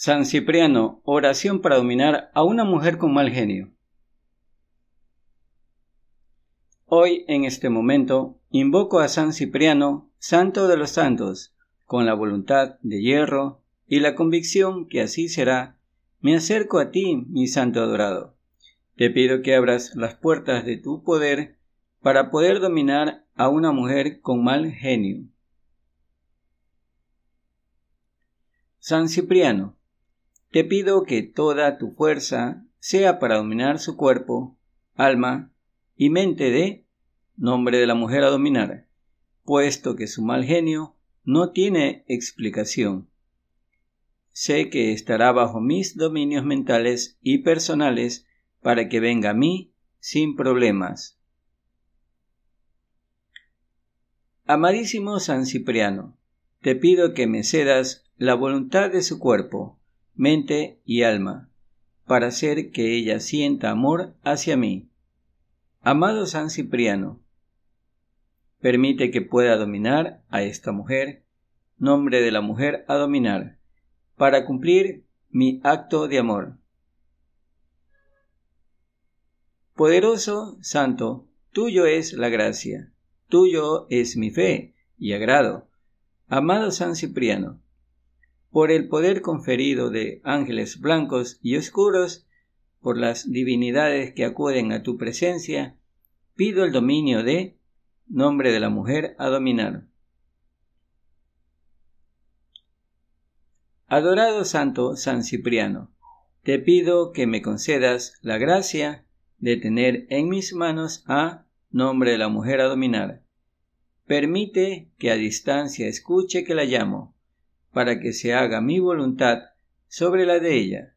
San Cipriano, oración para dominar a una mujer con mal genio. Hoy, en este momento, invoco a San Cipriano, santo de los santos, con la voluntad de hierro y la convicción que así será, me acerco a ti, mi santo adorado. Te pido que abras las puertas de tu poder para poder dominar a una mujer con mal genio. San Cipriano, te pido que toda tu fuerza sea para dominar su cuerpo, alma y mente de nombre de la mujer a dominar, puesto que su mal genio no tiene explicación. Sé que estará bajo mis dominios mentales y personales para que venga a mí sin problemas. Amadísimo San Cipriano, te pido que me cedas la voluntad de su cuerpo, mente y alma, para hacer que ella sienta amor hacia mí. Amado San Cipriano, permite que pueda dominar a esta mujer, nombre de la mujer a dominar, para cumplir mi acto de amor. Poderoso Santo, tuyo es la gracia, tuyo es mi fe y agrado. Amado San Cipriano, por el poder conferido de ángeles blancos y oscuros, por las divinidades que acuden a tu presencia, pido el dominio de nombre de la mujer a dominar. Adorado Santo San Cipriano, te pido que me concedas la gracia de tener en mis manos a nombre de la mujer a dominar. Permite que a distancia escuche que la llamo para que se haga mi voluntad sobre la de ella,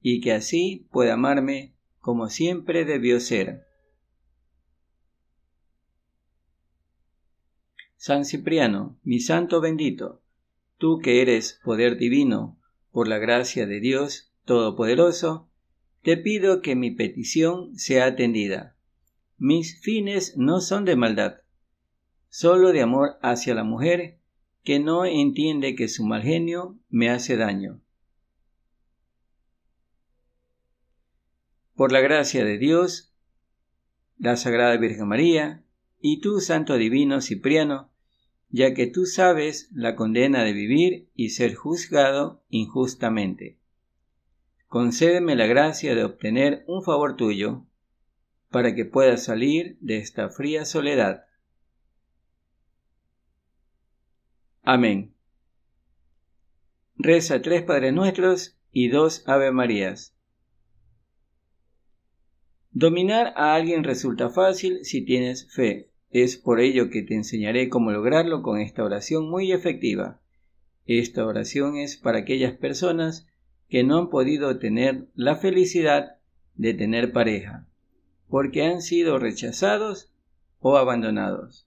y que así pueda amarme como siempre debió ser. San Cipriano, mi santo bendito, tú que eres poder divino, por la gracia de Dios Todopoderoso, te pido que mi petición sea atendida. Mis fines no son de maldad, solo de amor hacia la mujer que no entiende que su mal genio me hace daño. Por la gracia de Dios, la Sagrada Virgen María, y tú, Santo Divino Cipriano, ya que tú sabes la condena de vivir y ser juzgado injustamente. Concédeme la gracia de obtener un favor tuyo, para que pueda salir de esta fría soledad Amén. Reza tres Padres Nuestros y dos Ave Marías. Dominar a alguien resulta fácil si tienes fe. Es por ello que te enseñaré cómo lograrlo con esta oración muy efectiva. Esta oración es para aquellas personas que no han podido tener la felicidad de tener pareja, porque han sido rechazados o abandonados.